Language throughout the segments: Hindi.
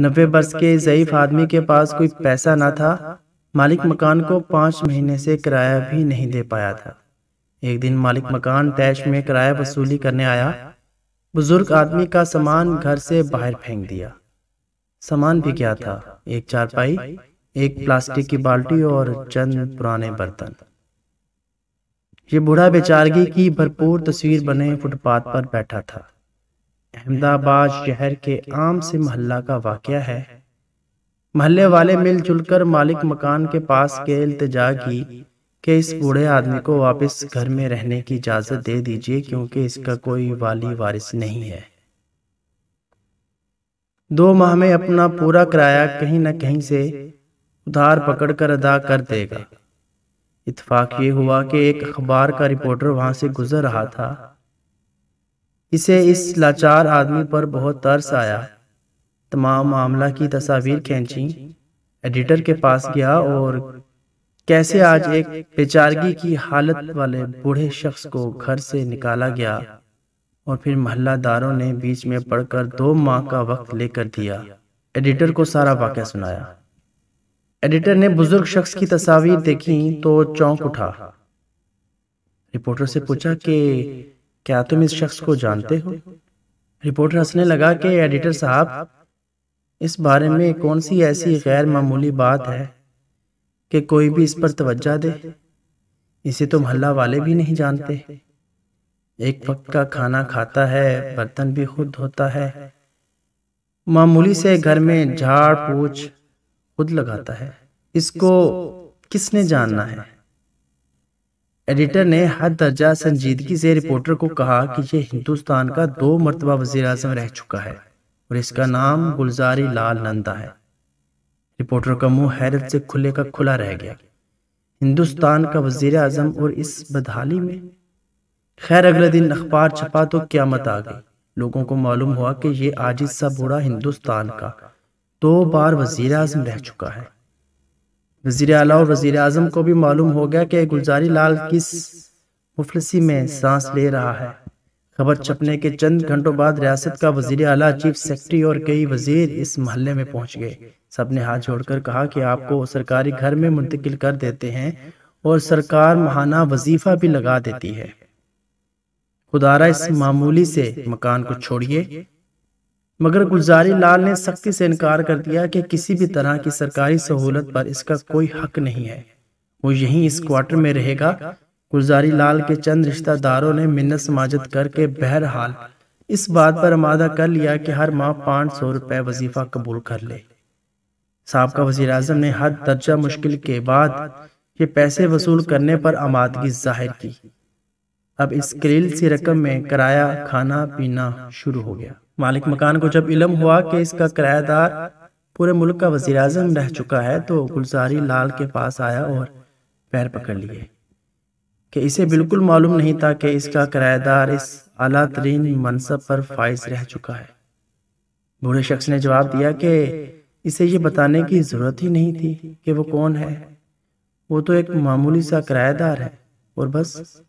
नब्बे वर्ष के ज़यीफ आदमी के पास कोई पैसा ना था मालिक मकान को पाँच महीने से किराया भी नहीं दे पाया था एक दिन मालिक मकान तैश में किराया वसूली करने आया बुजुर्ग आदमी का सामान घर से बाहर फेंक दिया सामान भी क्या था एक चारपाई एक प्लास्टिक की बाल्टी और चंद पुराने बर्तन ये बूढ़ा बेचारगी की भरपूर तस्वीर बने फुटपाथ पर बैठा था अहमदाबाद शहर के आम से महल्ला का वाक़ है महल्ले वाले मिलजुल कर मालिक मकान के पास के इल्तजा की कि इस बूढ़े आदमी को वापस घर में रहने की इजाज़त दे दीजिए क्योंकि इसका कोई वाली वारिस नहीं है दो माह में अपना पूरा किराया कहीं ना कहीं से उधार पकड़कर अदा कर देगा इतफाक ये हुआ कि एक अखबार का रिपोर्टर वहाँ से गुजर रहा था इसे इस लाचार आदमी पर बहुत तरस आया तमाम मामला की तस्वीर खींची एडिटर के पास गया और कैसे आज एक बेचारगी की हालत वाले बूढ़े शख्स को घर से निकाला गया और फिर महल्लादारों ने बीच में पढ़कर दो माह का वक्त लेकर दिया एडिटर को सारा वाक्य सुनाया एडिटर ने बुजुर्ग शख्स की तस्वीर देखी तो, तो चौंक उठा रिपोर्टर से पूछा कि क्या तुम इस शख्स को जानते हो रिपोर्टर हंसने लगा कि एडिटर साहब इस बारे में कौन सी ऐसी गैर मामूली बात है कि कोई भी इस पर तवज्जा दे इसे तो मोहल्ला वाले भी नहीं जानते एक वक्त का खाना खाता है बर्तन भी खुद धोता है मामूली से घर में झाड़ पूछ खुद लगाता है इसको किसने जानना है एडिटर ने हर दर्जा संजीदगी से रिपोर्टर को कहा कि यह हिंदुस्तान का दो मरतबा वजी अजम रह चुका है और इसका नाम गुलजारी लाल नंदा है रिपोर्टर का मुंह हैरत से खुले का खुला रह गया हिंदुस्तान का वजीर अजम और इस बदहाली में खैर अगले दिन अखबार छपा तो क्यामत आ गई लोगों को मालूम हुआ कि ये आजिज सा बूढ़ा हिंदुस्तान का दो बार वजीर अजम रह चुका है वजीर अला और वजीर अजम को भी मालूम हो गया कि गुलजारी लाल किस मुफलसी में सांस ले रहा है खबर छपने के चंद घंटों बाद रियासत का वजीर अला चीफ सेक्रेटरी और कई वजीर इस महल्ले में पहुंच गए सब ने हाथ जोड़कर कहा कि आपको सरकारी घर में मुंतकिल कर देते हैं और सरकार महाना वजीफा भी लगा देती है खुदारा इस मामूली से मकान को छोड़िए मगर गुलजारी लाल ने सख्ती से इनकार कर दिया कि किसी भी तरह की सरकारी सहूलत पर इसका कोई हक नहीं है वो यहीं इस क्वार्टर में रहेगा गुलजारी लाल के चंद रिश्तेदारों ने मिन्नत समाजत करके बहरहाल इस बात पर आमादा कर लिया कि हर माह पाँच सौ रुपये वजीफा कबूल कर ले सबका वजीर अजम ने हद दर्जा मुश्किल के बाद ये पैसे वसूल करने पर आमादगी जाहिर की अब इस कलील सी रकम में किराया खाना पीना शुरू हो गया मालिक मकान को जब इलम हुआ कि इसका किरायादार पूरे मुल्क का वजीर अजम रह चुका तो है तो गुलजारी लाल के पास आया और पैर पकड़ लिए कि इसे बिल्कुल मालूम नहीं था कि इसका किरायादार इस अला तरीन मनसब पर फाइज रह चुका है बूढ़े शख्स ने जवाब दिया कि इसे ये बताने की ज़रूरत ही नहीं थी कि वो कौन है वो तो एक मामूली सा किरायादार है और बस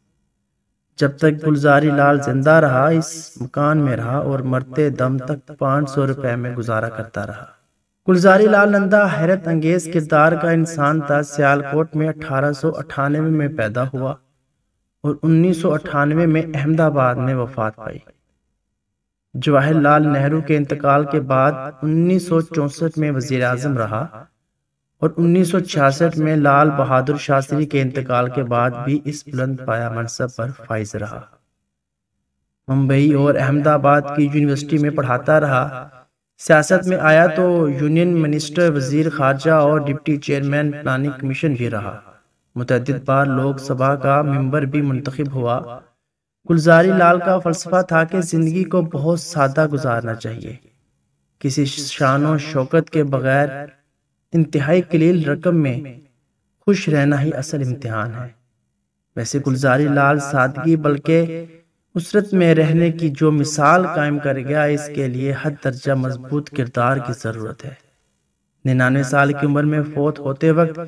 जब तक गुलजारी लाल जिंदा रहा इस मकान में रहा और मरते दम तक पाँच सौ रुपए में गुजारा करता रहा गुलजारी लाल नंदा हैरत अंगेज किरदार का इंसान था सियालकोट में अठारह में पैदा हुआ और उन्नीस में अहमदाबाद में वफात पाई जवाहरलाल नेहरू के इंतकाल के बाद उन्नीस में वजीर रहा और 1966 में लाल बहादुर शास्त्री के इंतकाल के बाद भी इस बुलंद पाया मनसब पर फाइज रहा मुंबई और अहमदाबाद की यूनिवर्सिटी में पढ़ाता रहा सियासत में आया तो यूनियन मिनिस्टर वजीर खारजा और डिप्टी चेयरमैन प्लानिंग कमीशन भी रहा मुतद बार लोकसभा का मेंबर भी मुंतखब हुआ गुलजारी लाल का फलसफा था कि ज़िंदगी को बहुत सादा गुजारना चाहिए किसी शान शौकत के बगैर इंतहाई कलील रकम में खुश रहना ही असल इम्तहान है वैसे गुलजारी लाल सादगी बल्कि उसरत में रहने की जो मिसाल कायम कर गया इसके लिए हद दर्जा मजबूत किरदार की ज़रूरत है निन्यानवे साल की उम्र में फोत होते वक्त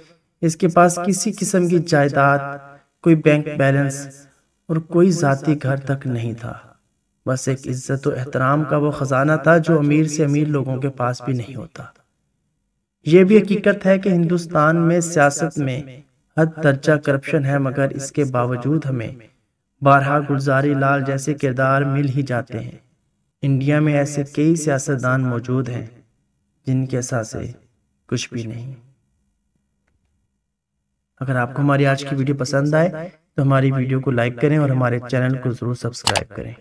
इसके पास किसी किस्म की जायदाद कोई बैंक बैलेंस और कोई ज़ाती घर तक नहीं था बस एक इज्जत और एहतराम का वो ख़जाना था जो अमीर से अमीर लोगों के पास भी नहीं होता ये भी हकीकत है कि हिंदुस्तान में सियासत में हद दर्जा करप्शन है मगर इसके बावजूद हमें बारहा गुलजारी लाल जैसे किरदार मिल ही जाते हैं इंडिया में ऐसे कई सियासतदान मौजूद हैं जिनके सासे कुछ भी नहीं अगर आपको हमारी आज की वीडियो पसंद आए तो हमारी वीडियो को लाइक करें और हमारे चैनल को ज़रूर सब्सक्राइब करें